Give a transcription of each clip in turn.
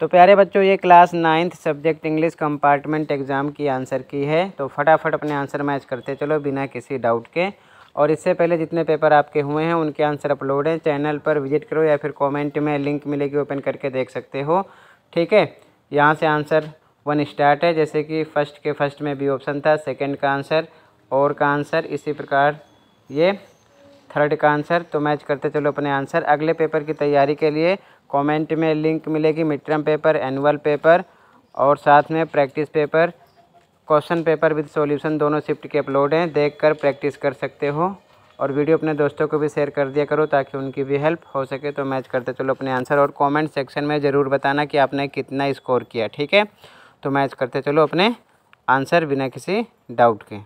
तो प्यारे बच्चों ये class ninth subject English compartment exam की आंसर की है तो फटाफट अपने आंसर मैच करते चलो बिना किसी डाउट के और इससे पहले जितने पेपर आपके हुए हैं उनके आंसर अपलोड हैं चैनल पर विजिट करो या फिर कमेंट में लिंक मिलेगी ओपन करके देख सकते हो ठीक है यहाँ से आंसर वन स्टार्ट है जैसे कि फ़र्स्ट के फर्स्ट में भी ऑप्शन था सेकेंड का आंसर और का आंसर इसी प्रकार ये थर्ड का आंसर तो मैच करते चलो अपने आंसर अगले पेपर की तैयारी के लिए कमेंट में लिंक मिलेगी mid term paper annual paper और साथ में practice paper question paper with solution दोनों शिफ्ट के अपलोड हैं देखकर प्रैक्टिस कर सकते हो और वीडियो अपने दोस्तों को भी शेयर कर दिया करो ताकि उनकी भी हेल्प हो सके तो मैच करते चलो अपने आंसर और कमेंट सेक्शन में ज़रूर बताना कि आपने कितना स्कोर किया ठीक है तो मैच करते चलो अपने आंसर बिना किसी डाउट के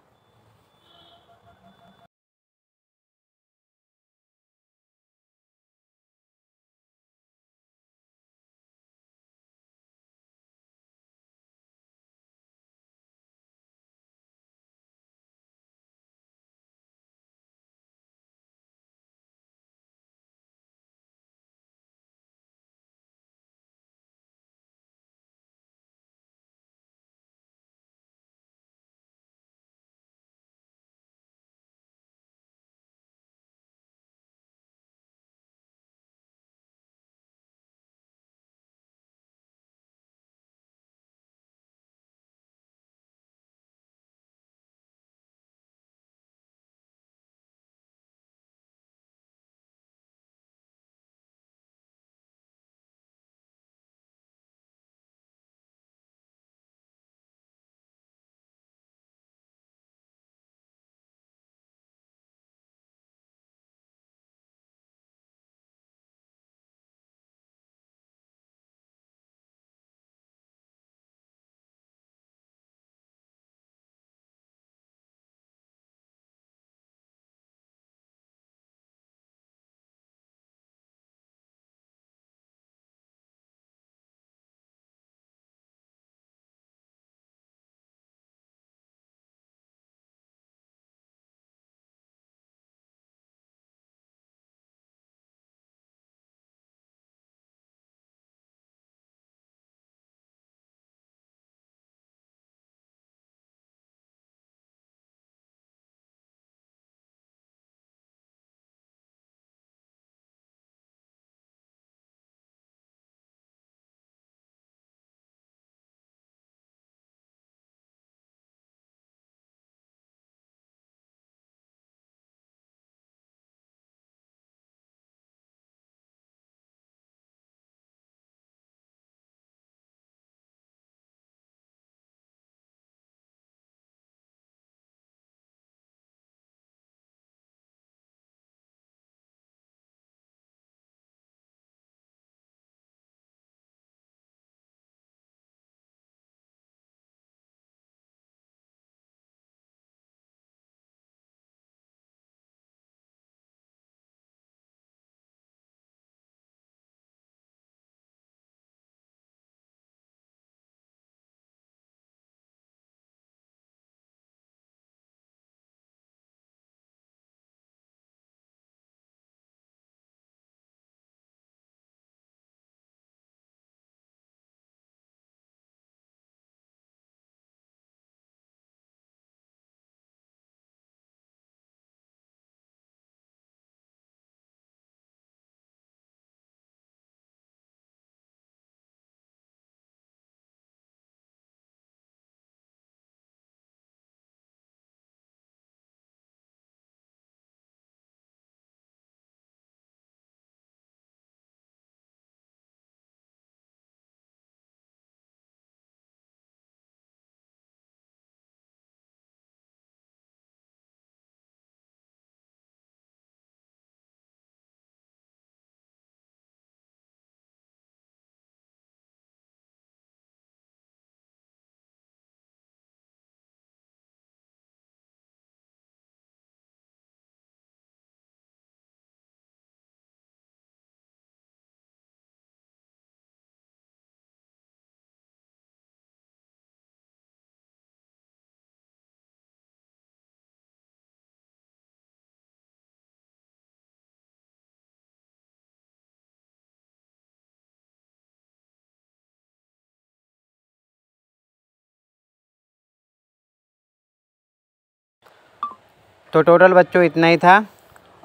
तो टोटल बच्चों इतना ही था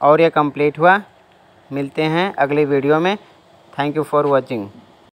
और यह कंप्लीट हुआ मिलते हैं अगले वीडियो में थैंक यू फॉर वॉचिंग